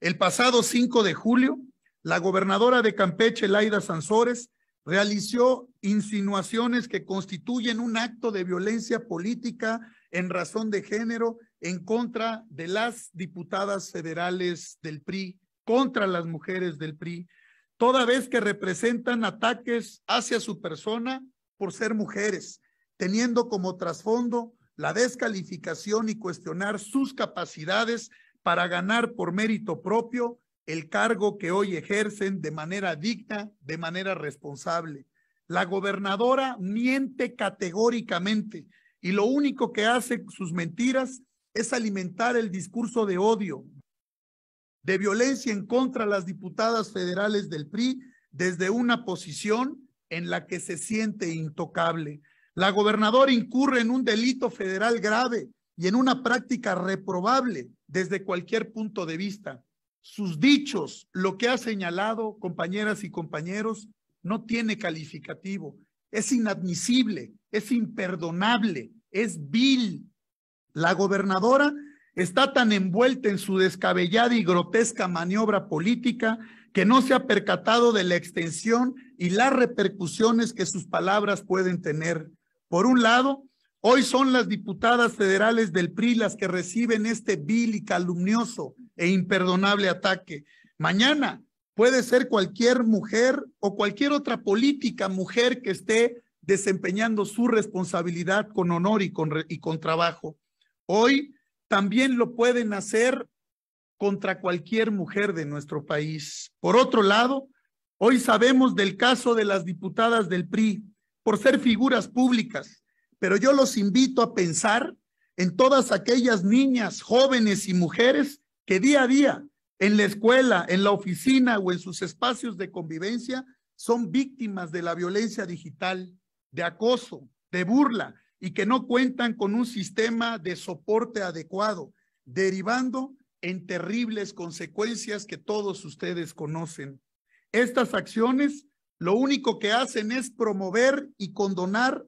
El pasado 5 de julio, la gobernadora de Campeche, Laida Sansores, realizó insinuaciones que constituyen un acto de violencia política en razón de género en contra de las diputadas federales del PRI, contra las mujeres del PRI, toda vez que representan ataques hacia su persona por ser mujeres, teniendo como trasfondo la descalificación y cuestionar sus capacidades para ganar por mérito propio el cargo que hoy ejercen de manera digna, de manera responsable. La gobernadora miente categóricamente y lo único que hace sus mentiras es alimentar el discurso de odio, de violencia en contra las diputadas federales del PRI desde una posición en la que se siente intocable. La gobernadora incurre en un delito federal grave y en una práctica reprobable desde cualquier punto de vista. Sus dichos, lo que ha señalado, compañeras y compañeros, no tiene calificativo. Es inadmisible, es imperdonable, es vil. La gobernadora está tan envuelta en su descabellada y grotesca maniobra política que no se ha percatado de la extensión y las repercusiones que sus palabras pueden tener. Por un lado, Hoy son las diputadas federales del PRI las que reciben este vil y calumnioso e imperdonable ataque. Mañana puede ser cualquier mujer o cualquier otra política mujer que esté desempeñando su responsabilidad con honor y con, trabajo. Hoy también lo pueden hacer contra cualquier mujer de nuestro país. Por otro lado, hoy sabemos del caso de las diputadas del PRI por ser figuras públicas pero yo los invito a pensar en todas aquellas niñas, jóvenes y mujeres que día a día, en la escuela, en la oficina o en sus espacios de convivencia, son víctimas de la violencia digital, de acoso, de burla y que no cuentan con un sistema de soporte adecuado, derivando en terribles consecuencias que todos ustedes conocen. Estas acciones lo único que hacen es promover y condonar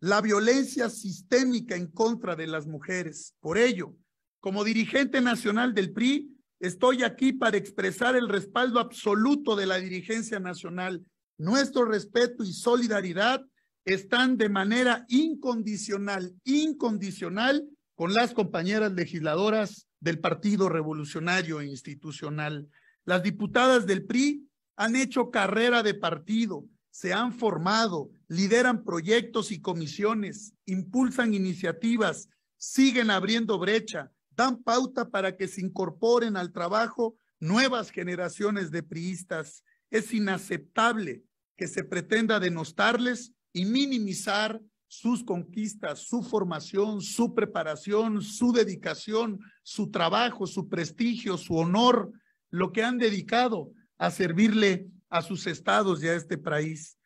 la violencia sistémica en contra de las mujeres. Por ello, como dirigente nacional del PRI, estoy aquí para expresar el respaldo absoluto de la dirigencia nacional. Nuestro respeto y solidaridad están de manera incondicional, incondicional con las compañeras legisladoras del Partido Revolucionario e Institucional. Las diputadas del PRI han hecho carrera de partido, se han formado, lideran proyectos y comisiones, impulsan iniciativas, siguen abriendo brecha, dan pauta para que se incorporen al trabajo nuevas generaciones de priistas. Es inaceptable que se pretenda denostarles y minimizar sus conquistas, su formación, su preparación, su dedicación, su trabajo, su prestigio, su honor, lo que han dedicado a servirle a sus estados y a este país.